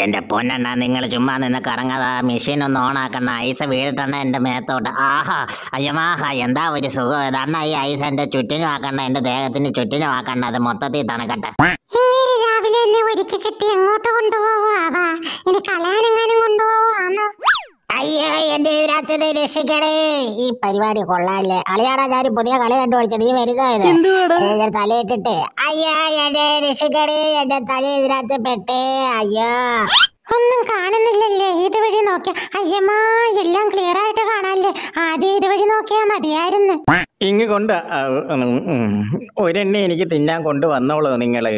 എന്റെ പൊന്നണ്ണ നിങ്ങൾ ചുമ്മാ നിന്ന് കറങ്ങാതെ മെഷീൻ ഒന്ന് ഓണാക്കണ്ണ ഐസ് വീഴട്ടണ്ട എന്റെ മേത്തോട്ട് ആഹാ അയ്യമാഹ എന്താ ഒരു സുഖം ഇതാണ് ഈ ഐസ് എന്റെ ചുറ്റിനും ആക്കണ്ട എന്റെ ദേഹത്തിന് ചുറ്റിനും ആക്കണ്ട അത് മൊത്തത്തിൽ തണക്കട്ടെ രാവിലെ എന്നെ ഒരുക്കി കെട്ടി എങ്ങോട്ട് കൊണ്ടുപോ എന്റെ ഇതിനകത്ത് രക്ഷിക്കണേ ഈ പരിപാടി കൊള്ളാല്ലേ അളിയാടാ ഞാൻ പുതിയ കളി പഠിച്ചത് ഈ മരുന്നായത് തലയിട്ടിട്ട് അയ്യാ എന്നെ രക്ഷിക്കണേ എന്റെ തല ഇതിനകത്ത് പെട്ടേ അയ്യാ ഒന്നും കാണുന്നില്ലല്ലേ വഴി നോക്കിയാ അയ്യമ്മാ എല്ലാം ക്ലിയർ ആയിട്ട് കാണാല്ലേ ആദ്യം വഴി നോക്കിയാ മതിയായിരുന്നു ഇങ്ങ് കൊണ്ട് ഒരെണ്ണ എനിക്ക് തിന്നാൻ കൊണ്ടുവന്നോളൂ നിങ്ങള്